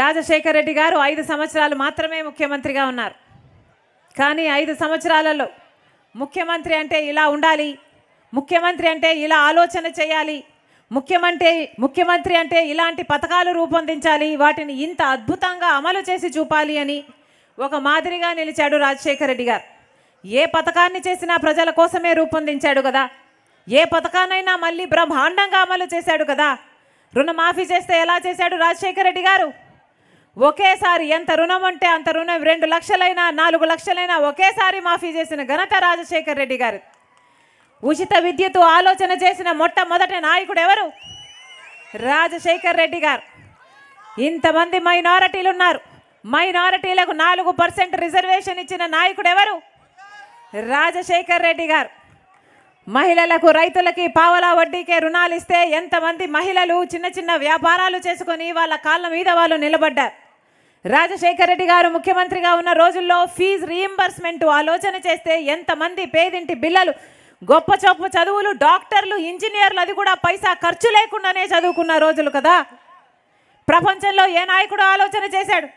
రాజశేఖర రెడ్డి గారు ఐదు సంవత్సరాలు మాత్రమే ముఖ్యమంత్రిగా ఉన్నారు కానీ ఐదు సంవత్సరాలలో ముఖ్యమంత్రి అంటే ఇలా ఉండాలి ముఖ్యమంత్రి అంటే ఇలా ఆలోచన చేయాలి ముఖ్యమంత్రి ముఖ్యమంత్రి అంటే ఇలాంటి పథకాలు రూపొందించాలి వాటిని ఇంత అద్భుతంగా అమలు చేసి చూపాలి అని ఒక మాదిరిగా నిలిచాడు రాజశేఖర రెడ్డి గారు ఏ పథకాన్ని చేసినా ప్రజల కోసమే రూపొందించాడు కదా ఏ పథకానైనా మళ్ళీ బ్రహ్మాండంగా అమలు చేశాడు కదా రుణమాఫీ చేస్తే ఎలా చేశాడు రాజశేఖర రెడ్డి గారు ఒకేసారి ఎంత రుణం అంటే అంత రుణం రెండు లక్షలైనా నాలుగు లక్షలైనా ఒకేసారి మాఫీ చేసిన ఘనత రాజశేఖర్ రెడ్డి గారు ఉచిత విద్యతో ఆలోచన చేసిన మొట్టమొదటి నాయకుడు ఎవరు రాజశేఖర్ రెడ్డి గారు ఇంతమంది మైనారిటీలు ఉన్నారు మైనారిటీలకు నాలుగు పర్సెంట్ రిజర్వేషన్ ఇచ్చిన నాయకుడు ఎవరు రాజశేఖర్ రెడ్డి గారు మహిళలకు రైతులకి పావలా వడ్డీకే రుణాలు ఇస్తే ఎంతమంది మహిళలు చిన్న చిన్న వ్యాపారాలు చేసుకొని వాళ్ళ కాళ్ళ మీద వాళ్ళు నిలబడ్డారు రాజశేఖర రెడ్డి గారు ముఖ్యమంత్రిగా ఉన్న రోజుల్లో ఫీజు రీఎంబర్స్మెంట్ ఆలోచన చేస్తే ఎంతమంది పేదింటి బిల్లలు గొప్ప చొప్ప చదువులు డాక్టర్లు ఇంజనీర్లు అది కూడా పైసా ఖర్చు లేకుండానే చదువుకున్న రోజులు కదా ప్రపంచంలో ఏ నాయకుడు ఆలోచన చేశాడు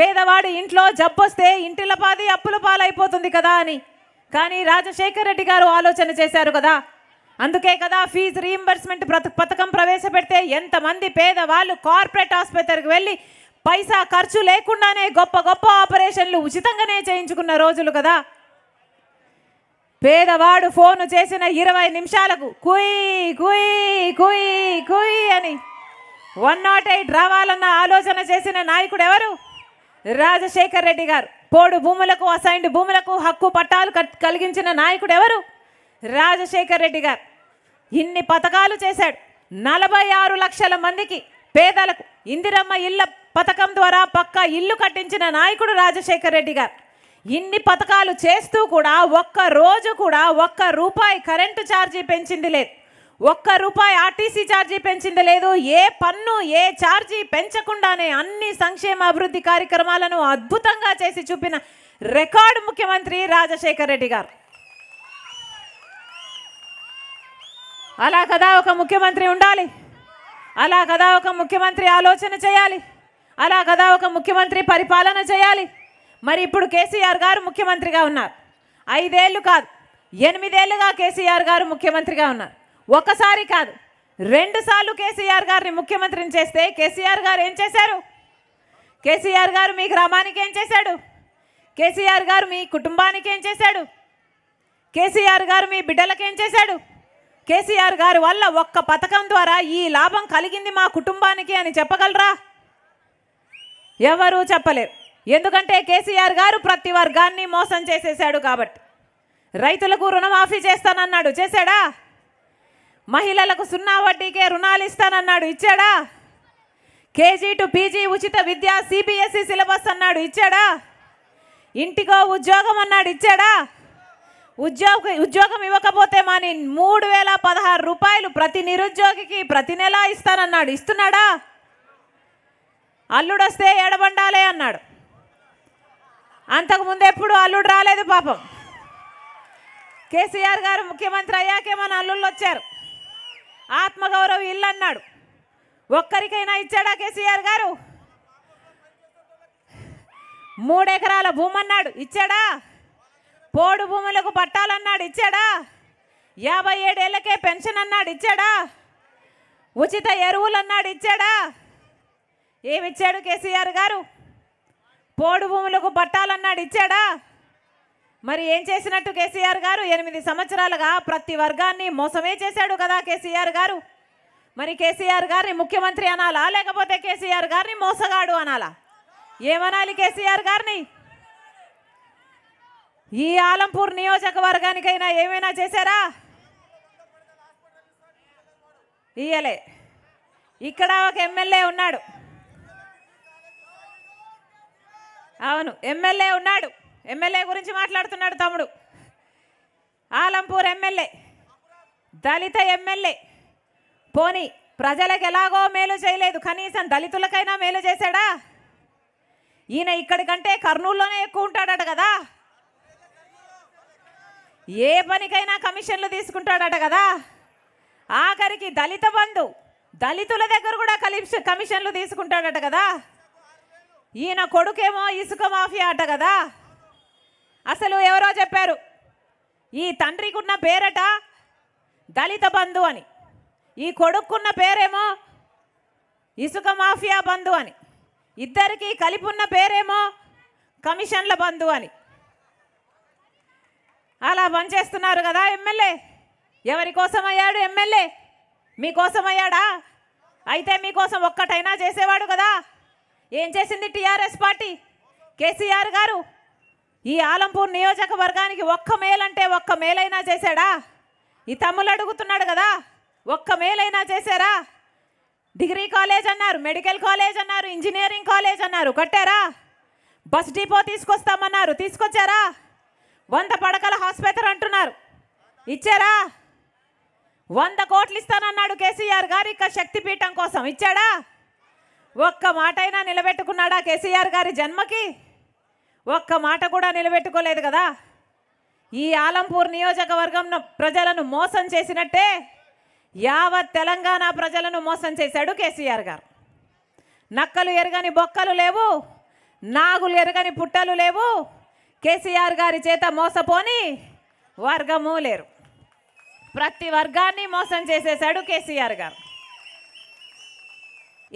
పేదవాడు ఇంట్లో జబ్బొస్తే ఇంటిల పాది అప్పుల పాలైపోతుంది కదా అని కానీ రాజశేఖర రెడ్డి గారు ఆలోచన చేశారు కదా అందుకే కదా ఫీజు రీఎంబర్స్మెంట్ పథకం ప్రవేశపెడితే ఎంతమంది పేదవాళ్ళు కార్పొరేట్ ఆసుపత్రికి వెళ్ళి పైసా ఖర్చు లేకుండానే గొప్ప గొప్ప ఆపరేషన్లు ఉచితంగానే చేయించుకున్న రోజులు కదా పేదవాడు ఫోను చేసిన ఇరవై నిమిషాలకు కుయ్ కుయ్ కుయ్ కుయ్ అని వన్ నాట్ ఎయిట్ రావాలన్న ఆలోచన చేసిన నాయకుడు ఎవరు రాజశేఖర్ రెడ్డి గారు పోడు భూములకు అసైన్డ్ భూములకు హక్కు పట్టాలు కలిగించిన నాయకుడు ఎవరు రాజశేఖర్ రెడ్డి గారు ఇన్ని పథకాలు చేశాడు నలభై ఆరు లక్షల మందికి పేదలకు ఇందిరమ్మ ఇళ్ళ పథకం ద్వారా పక్క ఇల్లు కట్టించిన నాయకుడు రాజశేఖర్ రెడ్డి గారు ఇన్ని పథకాలు చేస్తూ కూడా ఒక్క రోజు కూడా ఒక్క రూపాయి కరెంటు ఛార్జీ పెంచింది లేదు ఒక్క రూపాయి ఆర్టీసీ ఛార్జీ పెంచింది లేదు ఏ పన్ను ఏ ఛార్జీ పెంచకుండానే అన్ని సంక్షేమ అభివృద్ధి కార్యక్రమాలను అద్భుతంగా చేసి చూపిన రికార్డు ముఖ్యమంత్రి రాజశేఖర్ రెడ్డి గారు అలా కదా ఒక ముఖ్యమంత్రి ఉండాలి అలా కదా ఒక ముఖ్యమంత్రి ఆలోచన చేయాలి అలా కదా ఒక ముఖ్యమంత్రి పరిపాలన చేయాలి మరి ఇప్పుడు కేసీఆర్ గారు ముఖ్యమంత్రిగా ఉన్నారు ఐదేళ్ళు కాదు ఎనిమిదేళ్లుగా కేసీఆర్ గారు ముఖ్యమంత్రిగా ఉన్నారు ఒకసారి కాదు రెండుసార్లు కేసీఆర్ గారిని ముఖ్యమంత్రిని చేస్తే కేసీఆర్ గారు ఏం చేశారు కేసీఆర్ గారు మీ గ్రామానికి ఏం చేశాడు కేసీఆర్ గారు మీ కుటుంబానికి ఏం చేశాడు కేసీఆర్ గారు మీ బిడ్డలకు ఏం చేశాడు కేసీఆర్ గారు వల్ల ఒక్క పథకం ద్వారా ఈ లాభం కలిగింది మా కుటుంబానికి అని చెప్పగలరా ఎవరూ చెప్పలేరు ఎందుకంటే కేసీఆర్ గారు ప్రతి వర్గాన్ని మోసం చేసేసాడు కాబట్టి రైతులకు రుణమాఫీ చేస్తానన్నాడు చేశాడా మహిళలకు సున్నా వడ్డీకే రుణాలు ఇస్తానన్నాడు ఇచ్చాడా కేజీ టు పీజీ ఉచిత విద్య సిబిఎస్ఈ సిలబస్ అన్నాడు ఇచ్చాడా ఇంటికో ఉద్యోగం అన్నాడు ఇచ్చాడా ఉద్యోగ ఉద్యోగం ఇవ్వకపోతే మాని మూడు వేల పదహారు రూపాయలు ప్రతి నిరుద్యోగికి ప్రతి నెలా ఇస్తానన్నాడు ఇస్తున్నాడా అల్లుడొస్తే ఏడబండాలే అన్నాడు అంతకుముందు ఎప్పుడు అల్లుడు రాలేదు పాపం కేసీఆర్ గారు ముఖ్యమంత్రి అయ్యాకే మన అల్లుళ్ళు వచ్చారు ఆత్మగౌరవ ఇల్లు అన్నాడు ఒక్కరికైనా ఇచ్చాడా కేసీఆర్ గారు మూడెకరాల భూమి అన్నాడు ఇచ్చాడా పోడు భూములకు పట్టాలన్నాడు ఇచ్చాడా యాభై ఏడేళ్లకే పెన్షన్ అన్నాడు ఇచ్చాడా ఉచిత ఎరువులు అన్నాడు ఇచ్చాడా ఏమిచ్చాడు కేసీఆర్ గారు పోడు భూములకు పట్టాలన్నాడు ఇచ్చాడా మరి ఏం చేసినట్టు కేసీఆర్ గారు ఎనిమిది సంవత్సరాలుగా ప్రతి వర్గాన్ని మోసమే చేశాడు కదా కేసీఆర్ గారు మరి కేసీఆర్ గారిని ముఖ్యమంత్రి అనాలా లేకపోతే కేసీఆర్ గారిని మోసగాడు అనాలా ఏమనాలి కేసీఆర్ గారిని ఈ ఆలంపూర్ నియోజకవర్గానికైనా ఏమైనా చేశారా ఇయ్యలే ఇక్కడ ఒక ఎమ్మెల్యే ఉన్నాడు అవును ఎమ్మెల్యే ఉన్నాడు ఎమ్మెల్యే గురించి మాట్లాడుతున్నాడు తమ్ముడు ఆలంపూర్ ఎమ్మెల్యే దళిత ఎమ్మెల్యే పోని ప్రజలకు ఎలాగో మేలు చేయలేదు కనీసం దళితులకైనా మేలు చేశాడా ఈయన ఇక్కడికంటే కర్నూలులోనే ఎక్కువ ఉంటాడట కదా ఏ పనికైనా కమిషన్లు తీసుకుంటాడట కదా ఆఖరికి దళిత బంధు దళితుల దగ్గర కూడా కలిపి కమిషన్లు తీసుకుంటాడట కదా ఈయన కొడుకేమో ఇసుక మాఫియా అట కదా అసలు ఎవరో చెప్పారు ఈ తండ్రికి ఉన్న పేరట దళిత బంధు అని ఈ కొడుకున్న పేరేమో ఇసుక మాఫియా బంధు అని ఇద్దరికీ కలిపి ఉన్న పేరేమో కమిషన్ల బంధు అని అలా పనిచేస్తున్నారు కదా ఎమ్మెల్యే ఎవరి కోసం అయ్యాడు ఎమ్మెల్యే మీకోసం అయ్యాడా అయితే మీకోసం ఒక్కటైనా చేసేవాడు కదా ఏం చేసింది టీఆర్ఎస్ పార్టీ కేసీఆర్ గారు ఈ ఆలంపూర్ నియోజకవర్గానికి ఒక్క మేలంటే ఒక్క మేలైనా చేశాడా ఈ తమ్ముళ్ళు అడుగుతున్నాడు కదా ఒక్క మేలైనా చేశారా డిగ్రీ కాలేజ్ అన్నారు మెడికల్ కాలేజ్ అన్నారు ఇంజనీరింగ్ కాలేజ్ అన్నారు కట్టారా బస్ డిపో తీసుకొస్తామన్నారు తీసుకొచ్చారా వంద పడకల హాస్పిటల్ అంటున్నారు ఇచ్చారా వంద కోట్లు ఇస్తానన్నాడు కేసీఆర్ గారు ఇక్కడ శక్తిపీఠం కోసం ఇచ్చాడా ఒక్క మాట అయినా నిలబెట్టుకున్నాడా కేసీఆర్ గారి జన్మకి ఒక్క మాట కూడా నిలబెట్టుకోలేదు కదా ఈ ఆలంపూర్ నియోజకవర్గం ప్రజలను మోసం చేసినట్టే యావత్ తెలంగాణ ప్రజలను మోసం చేశాడు కేసీఆర్ గారు నక్కలు ఎరగని బొక్కలు లేవు నాగులు ఎరగని పుట్టలు లేవు కేసీఆర్ గారి చేత మోసపోని వర్గము లేరు ప్రతి వర్గాన్ని మోసం చేసేశాడు కేసీఆర్ గారు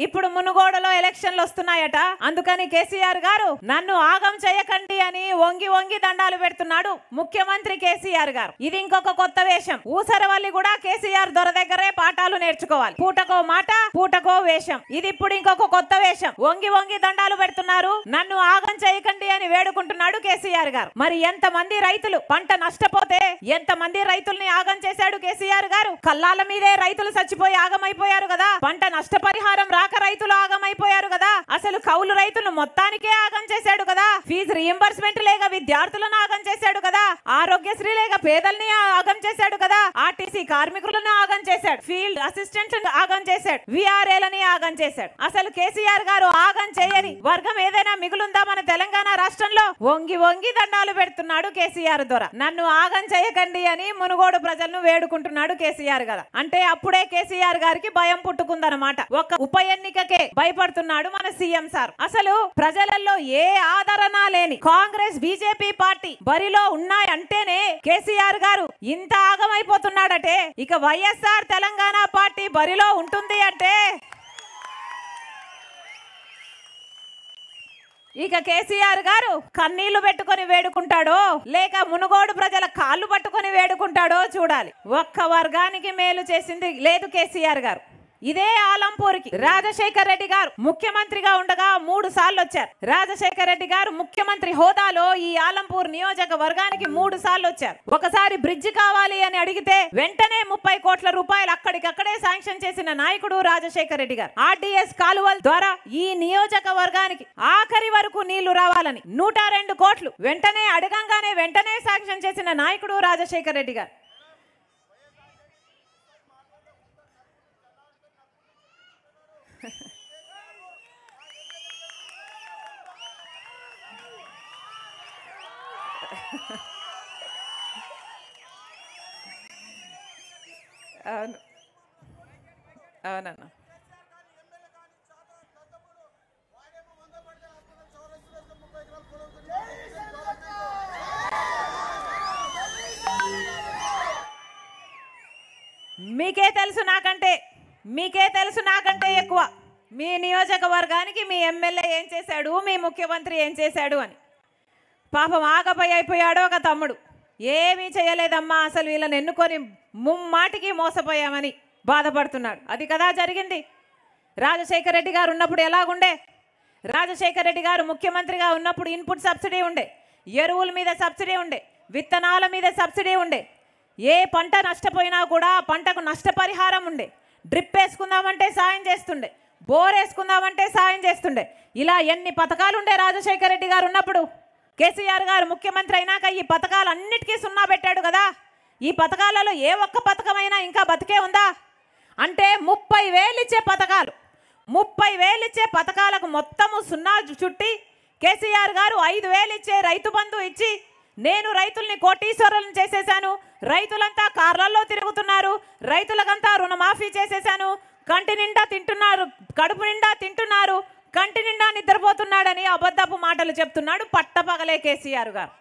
ఇప్పుడు మునుగోడలో ఎలక్షన్లు వస్తున్నాయట అందుకని కేసీఆర్ గారు నన్ను ఆగం చేయకండి అని వంగి వంగి దండాలు పెడుతున్నాడు ముఖ్యమంత్రి కేసీఆర్ గారు ఇది ఇంకొక కొత్త వేషం ఊసరవల్లి కూడా కేసీఆర్ దొర దగ్గరే పాఠాలు నేర్చుకోవాలి పూటకో మాట పూటకో వేషం ఇది ఇప్పుడు ఇంకొక కొత్త వేషం వంగి వంగి దండాలు పెడుతున్నారు నన్ను ఆగం చేయకండి అని వేడుకుంటున్నాడు కేసీఆర్ గారు మరి ఎంత మంది రైతులు పంట నష్టపోతే ఎంత మంది రైతుల్ని ఆగం చేశాడు కేసీఆర్ గారు కల్లాల మీదే రైతులు చచ్చిపోయి ఆగమైపోయారు కదా పంట నష్టపరిహారం రా దాకా రైతులు ఆగమైపోయారు కదా అసలు కౌలు రైతులు మొత్తానికే ఆగం చేశాడు కదా ఫీజు రియంబర్స్మెంట్ లేక విద్యార్థులను ఆగం చేశాడు కదా ఆరోగ్యశ్రీ లేక పేదల్ని ఆగం చేశాడు కదా ఆర్టీసీ కార్మికులను ఆగం చేశాడు ఫీల్డ్ అసిస్టెంట్ ఆగం చేశాడు విఆర్ఏలని ఆగం చేశాడు అసలు కేసీఆర్ గారు ఆగం చేయని వర్గం ఏదైనా మిగులుందా మన తెలంగాణ రాష్ట్రంలో వంగి వంగి దండాలు పెడుతున్నాడు కేసీఆర్ ద్వారా నన్ను ఆగం చేయకండి అని మునుగోడు ప్రజలను వేడుకుంటున్నాడు కేసీఆర్ కదా అంటే అప్పుడే కేసీఆర్ గారికి భయం పుట్టుకుందనమాట ఒక ఉప ఎన్నికకే భయపడుతున్నాడు మన సీఎం సార్ అసలు ప్రజలలో ఏ ఆదరణ లేని కాంగ్రెస్ బీజేపీ పార్టీ బరిలో ఉన్నాయంటేనే కేసీఆర్ గారు ఇంత ఆగమైపోతున్నాడటే ఇక వైఎస్ఆర్ తెలంగాణ పార్టీ బరిలో ఉంటుంది అంటే ఇక కేసీఆర్ గారు కన్నీళ్లు పెట్టుకొని వేడుకుంటాడో లేక మునుగోడు ప్రజల కాళ్ళు పట్టుకొని వేడుకుంటాడో చూడాలి ఒక్క వర్గానికి మేలు చేసింది లేదు కేసీఆర్ గారు ఇదే కి రాజశేఖర్ రెడ్డి గారు ముఖ్యమంత్రిగా ఉండగా మూడు సార్లు వచ్చారు రాజశేఖర్ రెడ్డి గారు ముఖ్యమంత్రి హోదాలో ఈ ఆలంపూర్ నియోజకవర్గానికి మూడు సార్లు వచ్చారు ఒకసారి బ్రిడ్జ్ కావాలి అని అడిగితే వెంటనే ముప్పై కోట్ల రూపాయలు అక్కడికక్కడే శాంక్షన్ చేసిన నాయకుడు రాజశేఖర్ రెడ్డి గారు ఆర్డీఎస్ కాలువల ద్వారా ఈ నియోజకవర్గానికి ఆఖరి వరకు నీళ్లు రావాలని నూట రెండు కోట్లు వెంటనే అడగంగానే వెంటనే శాంక్షన్ చేసిన నాయకుడు రాజశేఖర్ రెడ్డి గారు అవును అవునన్న మీకే తెలుసు నాకంటే మీకే తెలుసు నాకంటే ఎక్కువ మీ నియోజకవర్గానికి మీ ఎమ్మెల్యే ఏం చేశాడు మీ ముఖ్యమంత్రి ఏం చేశాడు అని పాపం ఆగపోయి అయిపోయాడు ఒక తమ్ముడు ఏమీ చేయలేదమ్మా అసలు వీళ్ళని ఎన్నుకొని ముమ్మాటికి మోసపోయామని బాధపడుతున్నాడు అది కదా జరిగింది రాజశేఖర రెడ్డి గారు ఉన్నప్పుడు ఎలాగుండే రాజశేఖర రెడ్డి గారు ముఖ్యమంత్రిగా ఉన్నప్పుడు ఇన్పుట్ సబ్సిడీ ఉండే ఎరువుల మీద సబ్సిడీ ఉండే విత్తనాల మీద సబ్సిడీ ఉండే ఏ పంట నష్టపోయినా కూడా పంటకు నష్టపరిహారం ఉండే డ్రిప్ వేసుకుందామంటే సాయం చేస్తుండే బోర్ వేసుకుందామంటే సాయం చేస్తుండే ఇలా ఎన్ని పథకాలు ఉండే రాజశేఖర రెడ్డి గారు ఉన్నప్పుడు కేసీఆర్ గారు ముఖ్యమంత్రి అయినాక ఈ పథకాలు అన్నిటికీ సున్నా పెట్టాడు కదా ఈ పథకాలలో ఏ ఒక్క పథకమైనా ఇంకా బతికే ఉందా అంటే ముప్పై వేలు ఇచ్చే పథకాలు ముప్పై వేలు ఇచ్చే పథకాలకు మొత్తము సున్నా చుట్టి కేసీఆర్ గారు ఐదు వేలు ఇచ్చే రైతు బంధు ఇచ్చి నేను రైతుల్ని కోటీశ్వరులను చేసేసాను రైతులంతా కార్లల్లో తిరుగుతున్నారు రైతులకంతా రుణమాఫీ చేసేసాను కంటి నిండా తింటున్నారు కడుపు నిండా తింటున్నారు కంటి నిండా నిద్రపోతున్నాడని అబద్ధపు మాటలు చెప్తున్నాడు పట్టపగలే కేసీఆర్ గారు